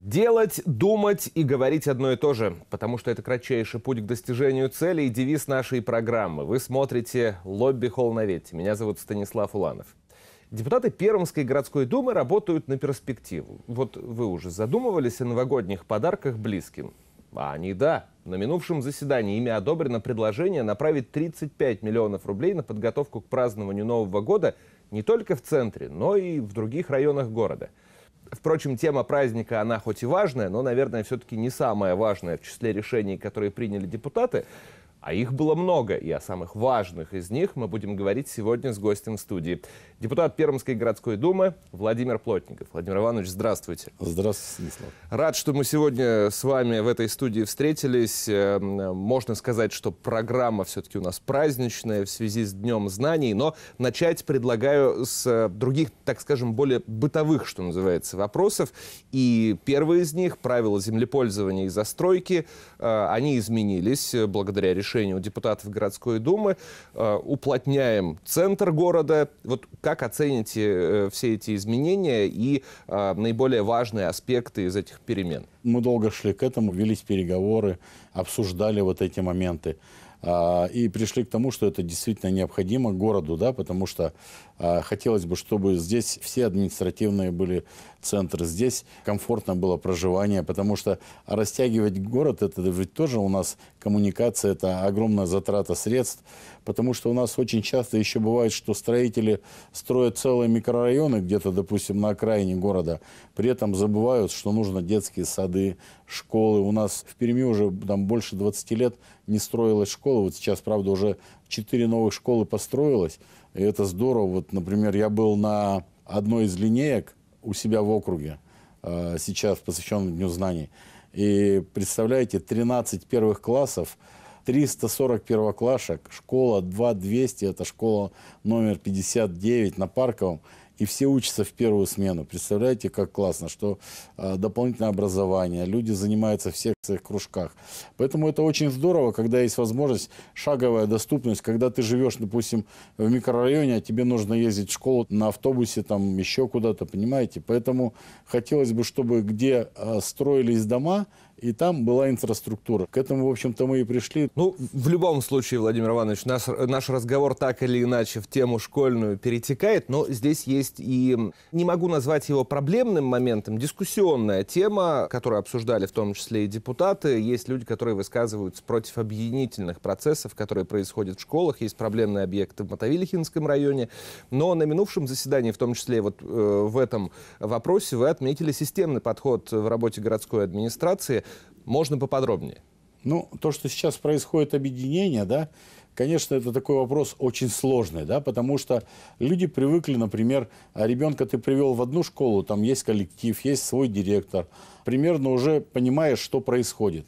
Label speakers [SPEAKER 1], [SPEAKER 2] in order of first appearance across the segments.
[SPEAKER 1] Делать, думать и говорить одно и то же, потому что это кратчайший путь к достижению цели и девиз нашей программы. Вы смотрите «Лобби Холл на Ветте». Меня зовут Станислав Уланов. Депутаты Пермской городской думы работают на перспективу. Вот вы уже задумывались о новогодних подарках близким. А они да. На минувшем заседании ими одобрено предложение направить 35 миллионов рублей на подготовку к празднованию Нового года не только в центре, но и в других районах города. Впрочем, тема праздника, она хоть и важная, но, наверное, все-таки не самая важная в числе решений, которые приняли депутаты. А их было много, и о самых важных из них мы будем говорить сегодня с гостем студии. Депутат Пермской городской думы Владимир Плотников. Владимир Иванович, здравствуйте. Здравствуйте, Станислав. Рад, что мы сегодня с вами в этой студии встретились. Эм, можно сказать, что программа все-таки у нас праздничная в связи с Днем знаний, но начать предлагаю с э, других, так скажем, более бытовых, что называется, вопросов. И первый из них – правила землепользования и застройки. Э, они изменились э, благодаря решению решение у депутатов городской думы. Э, уплотняем центр города. Вот как оцените э, все эти изменения и э, наиболее важные аспекты из этих перемен?
[SPEAKER 2] Мы долго шли к этому, велись переговоры, обсуждали вот эти моменты а, и пришли к тому, что это действительно необходимо городу, да, потому что а, хотелось бы, чтобы здесь все административные были центры, здесь комфортно было проживание, потому что растягивать город, это ведь тоже у нас коммуникация, это огромная затрата средств, потому что у нас очень часто еще бывает, что строители строят целые микрорайоны где-то, допустим, на окраине города, при этом забывают, что нужно детские сады, школы. У нас в Перми уже там больше 20 лет не строилась школа, вот сейчас, правда, уже 4 новых школы построилось, и это здорово. Вот, например, я был на одной из линеек у себя в округе, э, сейчас посвященной Дню знаний. И представляете, 13 первых классов, 340 первоклашек, школа 2200, это школа номер 59 на Парковом и все учатся в первую смену. Представляете, как классно, что а, дополнительное образование, люди занимаются в секциях, кружках. Поэтому это очень здорово, когда есть возможность, шаговая доступность, когда ты живешь, допустим, в микрорайоне, а тебе нужно ездить в школу на автобусе, там еще куда-то, понимаете? Поэтому хотелось бы, чтобы где а, строились дома, и там была инфраструктура. К этому, в общем-то, мы и пришли. Ну,
[SPEAKER 1] в любом случае, Владимир Иванович, наш, наш разговор так или иначе в тему школьную перетекает, но здесь есть и, не могу назвать его проблемным моментом, дискуссионная тема, которую обсуждали в том числе и депутаты. Есть люди, которые высказываются против объединительных процессов, которые происходят в школах. Есть проблемные объекты в Мотовилихинском районе. Но на минувшем заседании, в том числе вот э, в этом вопросе, вы отметили системный подход в работе городской администрации. Можно поподробнее?
[SPEAKER 2] Ну, то, что сейчас происходит объединение, да, конечно, это такой вопрос очень сложный, да, потому что люди привыкли, например, а ребенка ты привел в одну школу, там есть коллектив, есть свой директор, примерно уже понимаешь, что происходит.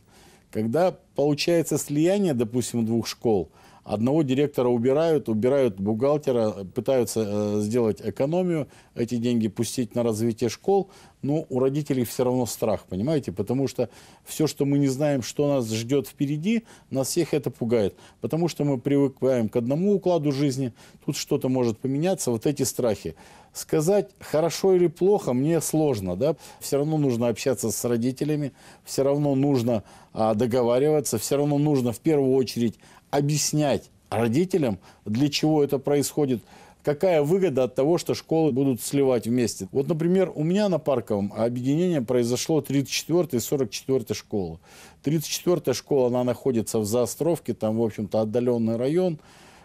[SPEAKER 2] Когда получается слияние, допустим, двух школ – Одного директора убирают, убирают бухгалтера, пытаются э, сделать экономию, эти деньги пустить на развитие школ, но у родителей все равно страх, понимаете? Потому что все, что мы не знаем, что нас ждет впереди, нас всех это пугает. Потому что мы привыкаем к одному укладу жизни, тут что-то может поменяться, вот эти страхи. Сказать, хорошо или плохо, мне сложно, да? Все равно нужно общаться с родителями, все равно нужно а, договариваться, все равно нужно в первую очередь объяснять родителям, для чего это происходит, какая выгода от того, что школы будут сливать вместе. Вот, например, у меня на Парковом объединение произошло 34 и 44 школы. 34 школа, она находится в Заостровке, там, в общем-то, отдаленный район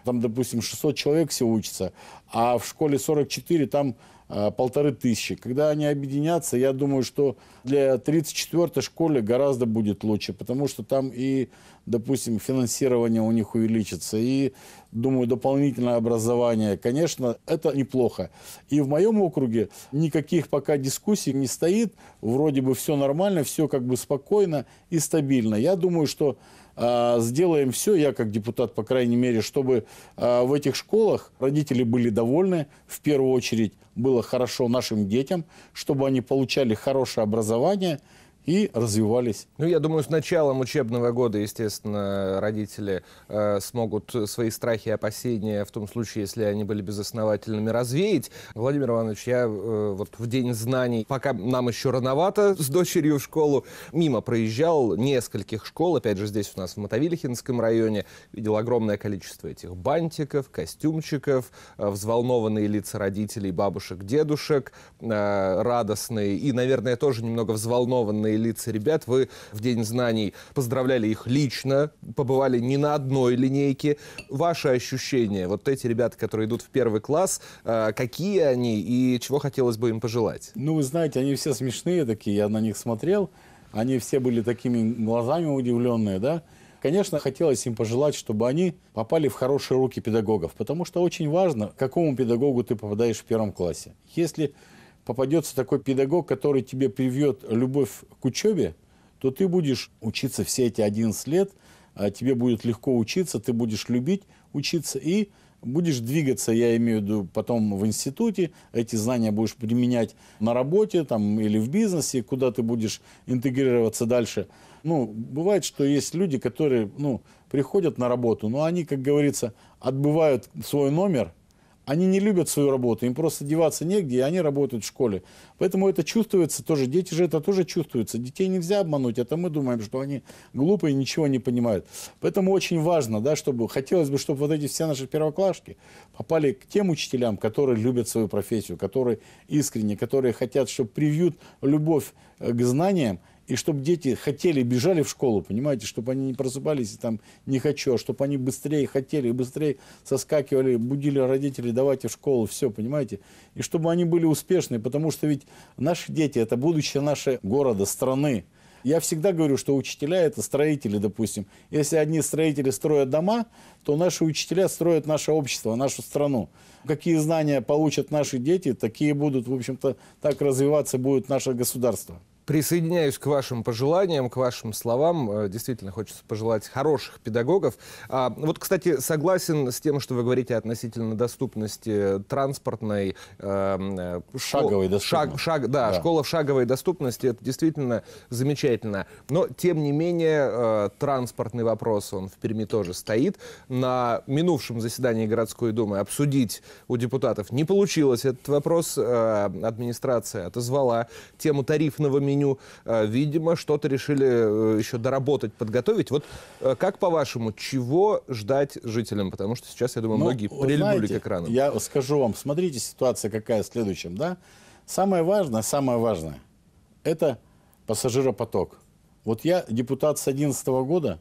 [SPEAKER 2] там, допустим, 600 человек все учатся, а в школе 44 там э, полторы тысячи. Когда они объединятся, я думаю, что для 34-й школы гораздо будет лучше, потому что там и, допустим, финансирование у них увеличится, и, думаю, дополнительное образование. Конечно, это неплохо. И в моем округе никаких пока дискуссий не стоит. Вроде бы все нормально, все как бы спокойно и стабильно. Я думаю, что а, сделаем все, я как депутат, по крайней мере, чтобы а, в этих школах родители были довольны, в первую очередь
[SPEAKER 1] было хорошо нашим детям, чтобы они получали хорошее образование – и развивались. Ну, я думаю, с началом учебного года, естественно, родители э, смогут свои страхи и опасения, в том случае, если они были безосновательными, развеять. Владимир Иванович, я э, вот в День знаний, пока нам еще рановато с дочерью в школу, мимо проезжал нескольких школ, опять же, здесь у нас в Мотовилихинском районе, видел огромное количество этих бантиков, костюмчиков, э, взволнованные лица родителей, бабушек, дедушек, э, радостные и, наверное, тоже немного взволнованные довольные лица ребят. Вы в День знаний поздравляли их лично, побывали не на одной линейке. Ваши ощущения, вот эти ребята, которые идут в первый класс, э, какие они и чего хотелось бы им пожелать? Ну, вы знаете, они все смешные такие, я на них смотрел.
[SPEAKER 2] Они все были такими глазами удивленные, да? Конечно, хотелось им пожелать, чтобы они попали в хорошие руки педагогов, потому что очень важно, к какому педагогу ты попадаешь в первом классе. Если попадется такой педагог, который тебе привьет любовь к учебе, то ты будешь учиться все эти 11 лет, а тебе будет легко учиться, ты будешь любить учиться и будешь двигаться, я имею в виду, потом в институте, эти знания будешь применять на работе там, или в бизнесе, куда ты будешь интегрироваться дальше. Ну, бывает, что есть люди, которые ну, приходят на работу, но они, как говорится, отбывают свой номер – они не любят свою работу, им просто деваться негде, и они работают в школе. Поэтому это чувствуется тоже, дети же это тоже чувствуются. Детей нельзя обмануть, это мы думаем, что они глупые, ничего не понимают. Поэтому очень важно, да, чтобы, хотелось бы, чтобы вот эти все наши первоклашки попали к тем учителям, которые любят свою профессию, которые искренне, которые хотят, чтобы привьют любовь э, к знаниям, и чтобы дети хотели, бежали в школу, понимаете, чтобы они не просыпались и там не хочу, а чтобы они быстрее хотели, быстрее соскакивали, будили родителей, давайте в школу, все, понимаете, и чтобы они были успешны, потому что ведь наши дети – это будущее нашего города, страны. Я всегда говорю, что учителя – это строители, допустим. Если одни строители строят дома, то наши учителя строят наше общество, нашу страну. Какие знания получат наши дети,
[SPEAKER 1] такие будут, в общем-то, так развиваться будет наше государство присоединяюсь к вашим пожеланиям, к вашим словам. Э, действительно, хочется пожелать хороших педагогов. А, вот, кстати, согласен с тем, что вы говорите относительно доступности транспортной... Э, э, шаговой доступности. Шаг, шаг, да, да, школа в шаговой доступности. Это действительно замечательно. Но, тем не менее, транспортный вопрос, он в Перми тоже стоит. На минувшем заседании городской думы обсудить у депутатов не получилось этот вопрос. администрация отозвала тему тарифного министра меню. Э, видимо, что-то решили э, еще доработать, подготовить. Вот э, как по-вашему, чего ждать жителям? Потому что сейчас, я думаю, ну, многие прильнули к экрану Я скажу вам, смотрите, ситуация какая в
[SPEAKER 2] следующем, да? Самое важное, самое важное, это пассажиропоток. Вот я депутат с 2011 года,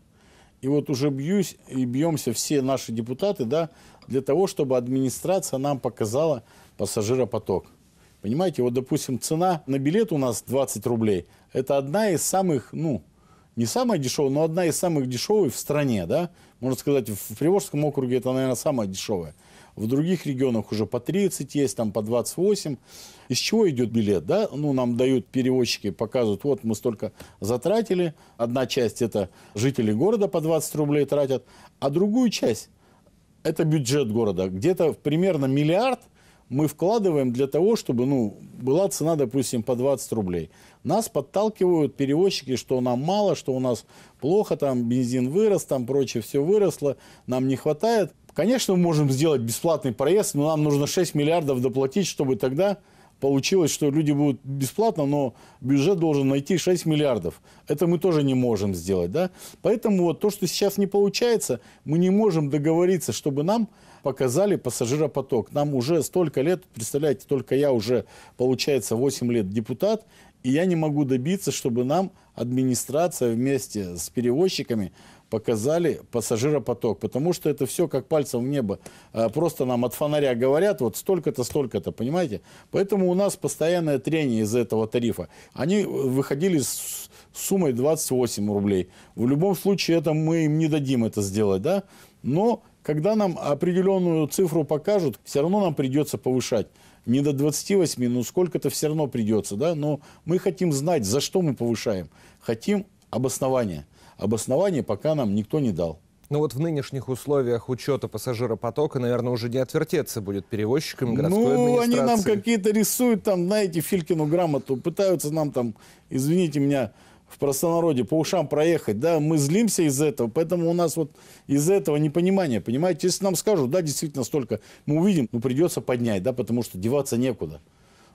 [SPEAKER 2] и вот уже бьюсь и бьемся все наши депутаты, да, для того, чтобы администрация нам показала пассажиропоток. Понимаете, вот, допустим, цена на билет у нас 20 рублей. Это одна из самых, ну, не самая дешевая, но одна из самых дешевых в стране, да? Можно сказать, в Приволжском округе это, наверное, самая дешевая. В других регионах уже по 30 есть, там по 28. Из чего идет билет, да? Ну, нам дают перевозчики, показывают, вот мы столько затратили. Одна часть это жители города по 20 рублей тратят, а другую часть это бюджет города. Где-то примерно миллиард – мы вкладываем для того, чтобы ну, была цена, допустим, по 20 рублей. Нас подталкивают перевозчики, что нам мало, что у нас плохо, там бензин вырос, там прочее все выросло, нам не хватает. Конечно, мы можем сделать бесплатный проезд, но нам нужно 6 миллиардов доплатить, чтобы тогда получилось, что люди будут бесплатно, но бюджет должен найти 6 миллиардов. Это мы тоже не можем сделать. Да? Поэтому вот то, что сейчас не получается, мы не можем договориться, чтобы нам показали пассажиропоток. Нам уже столько лет, представляете, только я уже, получается, 8 лет депутат, и я не могу добиться, чтобы нам администрация вместе с перевозчиками показали пассажиропоток, потому что это все как пальцем в небо. А, просто нам от фонаря говорят, вот столько-то, столько-то, понимаете? Поэтому у нас постоянное трение из-за этого тарифа. Они э, выходили с суммой 28 рублей. В любом случае, это мы им не дадим это сделать, да? Но когда нам определенную цифру покажут, все равно нам придется повышать. Не до 28, но ну сколько-то все равно придется. Да? Но мы хотим знать, за что мы повышаем. Хотим обоснования. Обоснования пока нам никто не дал.
[SPEAKER 1] Ну вот в нынешних условиях учета пассажиропотока, наверное, уже не отвертеться будет перевозчикам городской ну, администрации. они нам какие-то
[SPEAKER 2] рисуют, там, знаете, Филькину грамоту, пытаются нам там, извините меня, в простонародье, по ушам проехать, да, мы злимся из за этого, поэтому у нас вот из за этого непонимание, понимаете, если нам скажут, да, действительно столько, мы увидим, ну, придется поднять, да, потому что деваться некуда.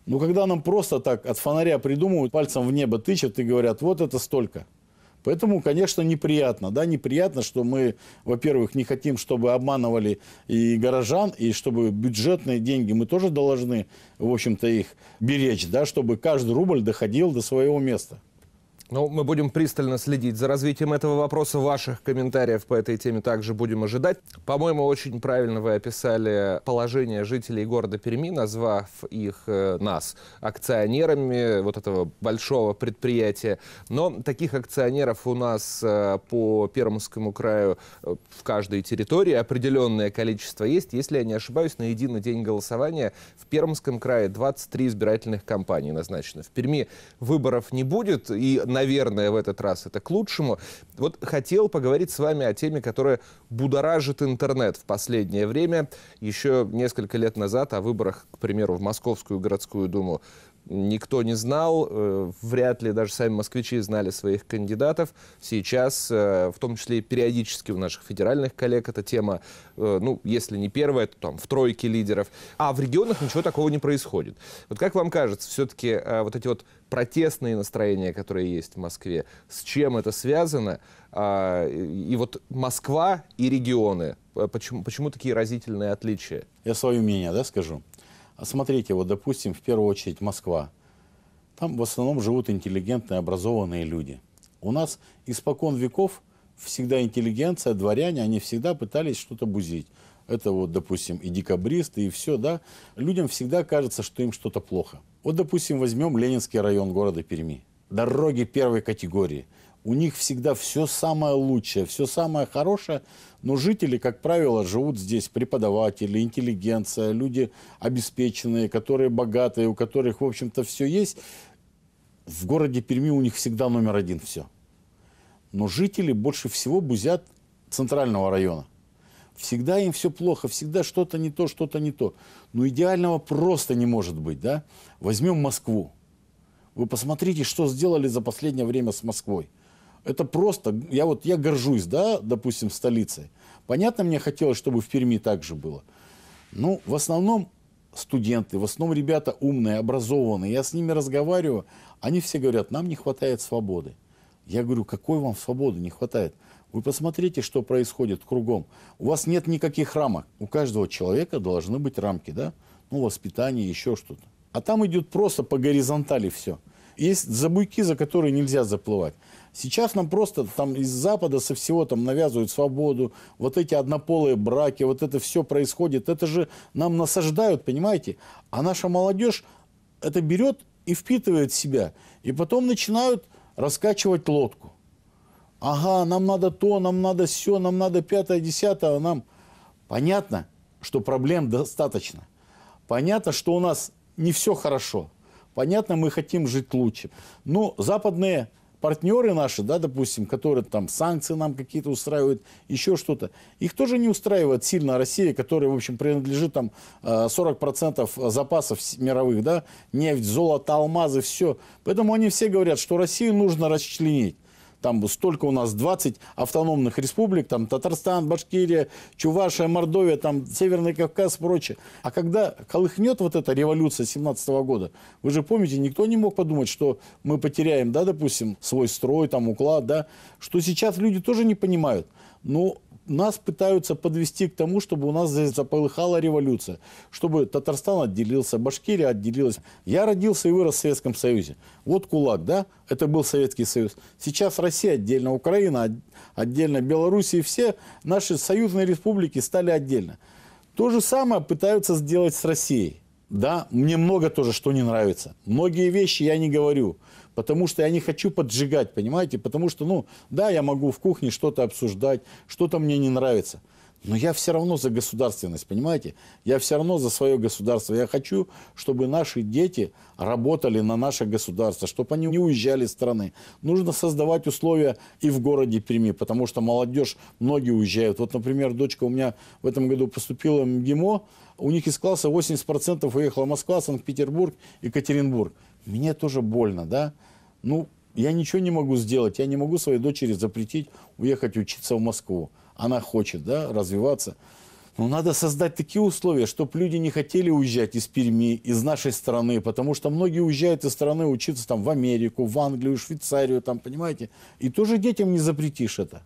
[SPEAKER 2] Но когда нам просто так от фонаря придумывают, пальцем в небо тычат и говорят, вот это столько. Поэтому, конечно, неприятно, да, неприятно, что мы, во-первых, не хотим, чтобы обманывали и горожан, и чтобы бюджетные деньги мы тоже должны, в общем-то, их беречь, да, чтобы каждый рубль доходил до своего места.
[SPEAKER 1] Ну, мы будем пристально следить за развитием этого вопроса. Ваших комментариев по этой теме также будем ожидать. По-моему, очень правильно вы описали положение жителей города Перми, назвав их, э, нас, акционерами вот этого большого предприятия. Но таких акционеров у нас э, по Пермскому краю э, в каждой территории определенное количество есть. Если я не ошибаюсь, на единый день голосования в Пермском крае 23 избирательных кампаний назначено. В Перми выборов не будет, и на наверное, в этот раз это к лучшему. Вот хотел поговорить с вами о теме, которая будоражит интернет в последнее время. Еще несколько лет назад о выборах, к примеру, в Московскую городскую думу никто не знал, э, вряд ли даже сами москвичи знали своих кандидатов. Сейчас, э, в том числе и периодически у наших федеральных коллег, эта тема, э, ну, если не первая, то там в тройке лидеров. А в регионах ничего такого не происходит. Вот как вам кажется, все-таки вот эти вот протестные настроения, которые есть в Москве, с чем это связано? А, и вот Москва и регионы, почему, почему такие разительные отличия? Я свое мнение, да, скажу. А смотрите, вот, допустим,
[SPEAKER 2] в первую очередь Москва. Там в основном живут интеллигентные, образованные люди. У нас испокон веков всегда интеллигенция, дворяне, они всегда пытались что-то бузить. Это вот, допустим, и декабристы, и все, да. Людям всегда кажется, что им что-то плохо. Вот, допустим, возьмем Ленинский район города Перми. Дороги первой категории – у них всегда все самое лучшее, все самое хорошее. Но жители, как правило, живут здесь преподаватели, интеллигенция, люди обеспеченные, которые богатые, у которых, в общем-то, все есть. В городе Перми у них всегда номер один все. Но жители больше всего бузят центрального района. Всегда им все плохо, всегда что-то не то, что-то не то. Но идеального просто не может быть, да? Возьмем Москву. Вы посмотрите, что сделали за последнее время с Москвой. Это просто, я вот, я горжусь, да, допустим, столицей. Понятно, мне хотелось, чтобы в Перми так же было. Ну, в основном студенты, в основном ребята умные, образованные. Я с ними разговариваю, они все говорят, нам не хватает свободы. Я говорю, какой вам свободы не хватает? Вы посмотрите, что происходит кругом. У вас нет никаких рамок. У каждого человека должны быть рамки, да? Ну, воспитание, еще что-то. А там идет просто по горизонтали все. Есть забуйки, за которые нельзя заплывать. Сейчас нам просто там из Запада со всего там навязывают свободу, вот эти однополые браки, вот это все происходит. Это же нам насаждают, понимаете? А наша молодежь это берет и впитывает в себя. И потом начинают раскачивать лодку. Ага, нам надо то, нам надо все, нам надо пятое, десятое, а нам... Понятно, что проблем достаточно. Понятно, что у нас не все хорошо – Понятно, мы хотим жить лучше. Но западные партнеры наши, да, допустим, которые там санкции нам какие-то устраивают, еще что-то, их тоже не устраивает сильно Россия, которая, в общем, принадлежит там 40% э, запасов мировых, да, нефть, золото, алмазы, все. Поэтому они все говорят, что Россию нужно расчленить. Там столько у нас 20 автономных республик, там Татарстан, Башкирия, Чувашия, Мордовия, там Северный Кавказ и прочее. А когда колыхнет вот эта революция 17 -го года, вы же помните, никто не мог подумать, что мы потеряем, да, допустим, свой строй, там уклад, да, что сейчас люди тоже не понимают. Ну, нас пытаются подвести к тому, чтобы у нас здесь заполыхала революция, чтобы Татарстан отделился, Башкирия отделилась. Я родился и вырос в Советском Союзе. Вот кулак, да? Это был Советский Союз. Сейчас Россия отдельно, Украина отдельно, Беларусь и все наши союзные республики стали отдельно. То же самое пытаются сделать с Россией. Да, мне много тоже что не нравится. Многие вещи я не говорю потому что я не хочу поджигать, понимаете? Потому что, ну, да, я могу в кухне что-то обсуждать, что-то мне не нравится, но я все равно за государственность, понимаете? Я все равно за свое государство. Я хочу, чтобы наши дети работали на наше государство, чтобы они не уезжали из страны. Нужно создавать условия и в городе Перми, потому что молодежь, многие уезжают. Вот, например, дочка у меня в этом году поступила в МГИМО, у них из класса 80% уехала в Москва, Санкт-Петербург, Екатеринбург мне тоже больно, да? Ну, я ничего не могу сделать, я не могу своей дочери запретить уехать учиться в Москву. Она хочет, да, развиваться. Но надо создать такие условия, чтобы люди не хотели уезжать из Перми, из нашей страны, потому что многие уезжают из страны учиться там в Америку, в Англию, Швейцарию, там, понимаете? И тоже детям не запретишь это.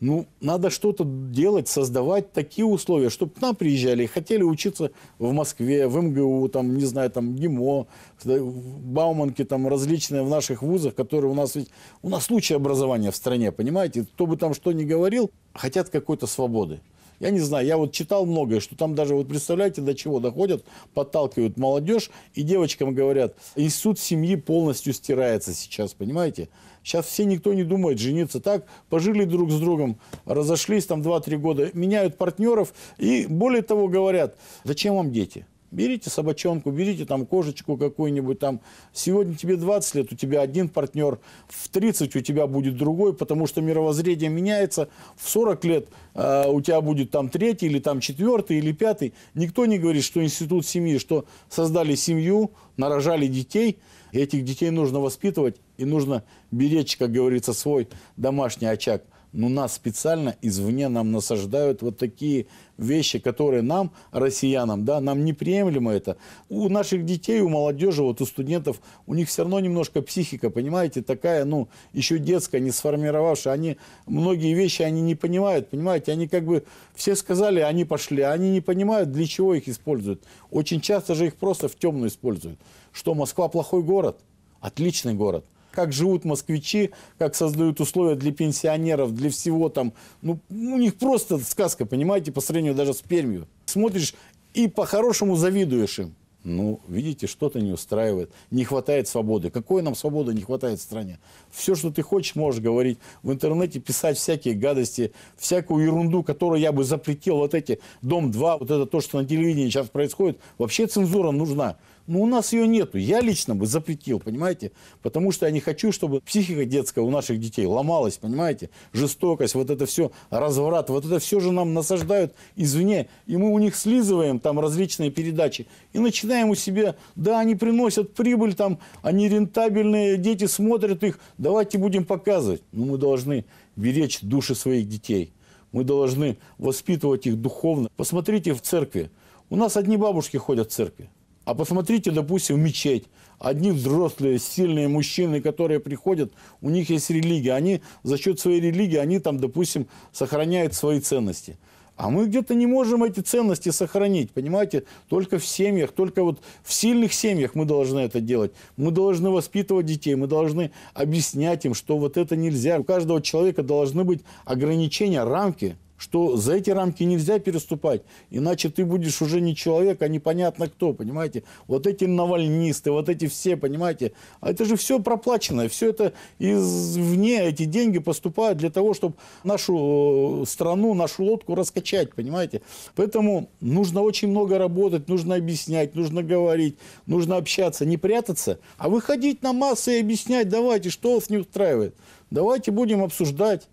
[SPEAKER 2] Ну, надо что-то делать, создавать такие условия, чтобы к нам приезжали и хотели учиться в Москве, в МГУ, там, не знаю, там, ГИМО, Бауманке, там, различные в наших вузах, которые у нас ведь... У нас лучшее образование в стране, понимаете? Кто бы там что ни говорил, хотят какой-то свободы. Я не знаю, я вот читал многое, что там даже, вот представляете, до чего доходят, подталкивают молодежь, и девочкам говорят, институт семьи полностью стирается сейчас, понимаете? Сейчас все никто не думает жениться так, пожили друг с другом, разошлись там 2-3 года, меняют партнеров, и более того говорят, зачем вам дети? Берите собачонку, берите там кошечку какую-нибудь там. Сегодня тебе 20 лет, у тебя один партнер, в 30 у тебя будет другой, потому что мировоззрение меняется. В 40 лет э, у тебя будет там третий или там четвертый или пятый. Никто не говорит, что институт семьи, что создали семью, нарожали детей. Этих детей нужно воспитывать и нужно беречь, как говорится, свой домашний очаг но ну, нас специально извне нам насаждают вот такие вещи, которые нам, россиянам, да, нам неприемлемо это. У наших детей, у молодежи, вот у студентов, у них все равно немножко психика, понимаете, такая, ну, еще детская, не сформировавшая. Они, многие вещи они не понимают, понимаете, они как бы, все сказали, они пошли, а они не понимают, для чего их используют. Очень часто же их просто в темную используют. Что, Москва плохой город? Отличный город как живут москвичи, как создают условия для пенсионеров, для всего там. Ну, у них просто сказка, понимаете, по сравнению даже с Пермью. Смотришь и по-хорошему завидуешь им. Ну, видите, что-то не устраивает, не хватает свободы. Какой нам свободы не хватает в стране? Все, что ты хочешь, можешь говорить. В интернете писать всякие гадости, всякую ерунду, которую я бы запретил. Вот эти «Дом-2», вот это то, что на телевидении сейчас происходит. Вообще цензура нужна. Но ну, у нас ее нету. Я лично бы запретил, понимаете? Потому что я не хочу, чтобы психика детская у наших детей ломалась, понимаете? Жестокость, вот это все, разврат, вот это все же нам насаждают извне. И мы у них слизываем там различные передачи. И начинаем у себя, да, они приносят прибыль там, они рентабельные, дети смотрят их, давайте будем показывать. Но ну, мы должны беречь души своих детей. Мы должны воспитывать их духовно. Посмотрите в церкви. У нас одни бабушки ходят в церкви. А посмотрите, допустим, мечеть. Одни взрослые, сильные мужчины, которые приходят, у них есть религия. Они за счет своей религии, они там, допустим, сохраняют свои ценности. А мы где-то не можем эти ценности сохранить, понимаете? Только в семьях, только вот в сильных семьях мы должны это делать. Мы должны воспитывать детей, мы должны объяснять им, что вот это нельзя. У каждого человека должны быть ограничения, рамки, что за эти рамки нельзя переступать, иначе ты будешь уже не человек, а непонятно кто, понимаете? Вот эти навальнисты, вот эти все, понимаете? А это же все проплаченное, все это извне, эти деньги поступают для того, чтобы нашу э, страну, нашу лодку раскачать, понимаете? Поэтому нужно очень много работать, нужно объяснять, нужно говорить, нужно общаться, не прятаться, а выходить на массы и объяснять, давайте, что вас не устраивает, давайте будем обсуждать.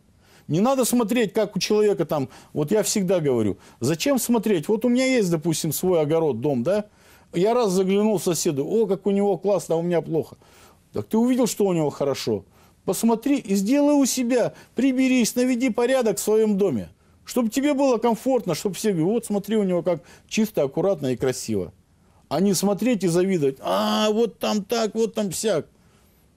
[SPEAKER 2] Не надо смотреть, как у человека там, вот я всегда говорю, зачем смотреть? Вот у меня есть, допустим, свой огород, дом, да? Я раз заглянул соседу, о, как у него классно, а у меня плохо. Так ты увидел, что у него хорошо? Посмотри и сделай у себя, приберись, наведи порядок в своем доме. Чтобы тебе было комфортно, чтобы все говорили, вот смотри, у него как чисто, аккуратно и красиво. А не смотреть и завидовать, а вот там так, вот там всяк.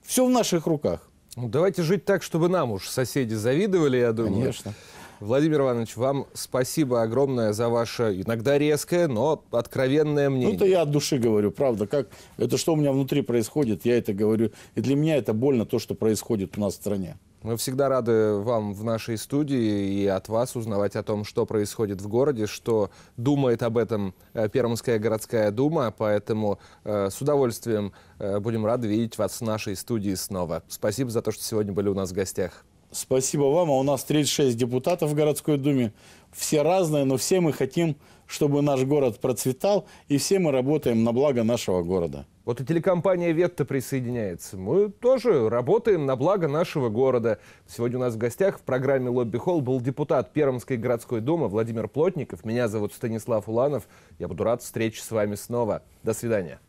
[SPEAKER 2] Все в наших руках.
[SPEAKER 1] Ну, давайте жить так, чтобы нам уж соседи завидовали, я думаю. Конечно. Владимир Иванович, вам спасибо огромное за ваше иногда резкое, но откровенное мнение. Ну, это я от души говорю, правда. Как,
[SPEAKER 2] это что у меня внутри происходит, я это говорю. И для меня это больно, то, что происходит у нас в стране.
[SPEAKER 1] Мы всегда рады вам в нашей студии и от вас узнавать о том, что происходит в городе, что думает об этом э, Пермская городская дума, поэтому э, с удовольствием э, будем рады видеть вас в нашей студии снова. Спасибо за то, что сегодня были у нас в гостях. Спасибо вам, а у нас 36 депутатов в городской думе. Все разные, но все
[SPEAKER 2] мы хотим, чтобы наш город процветал, и все мы работаем на благо нашего города.
[SPEAKER 1] Вот и телекомпания «Ветта» присоединяется. Мы тоже работаем на благо нашего города. Сегодня у нас в гостях в программе «Лобби Холл» был депутат Пермской городской думы Владимир Плотников. Меня зовут Станислав Уланов. Я буду рад встрече с вами снова. До свидания.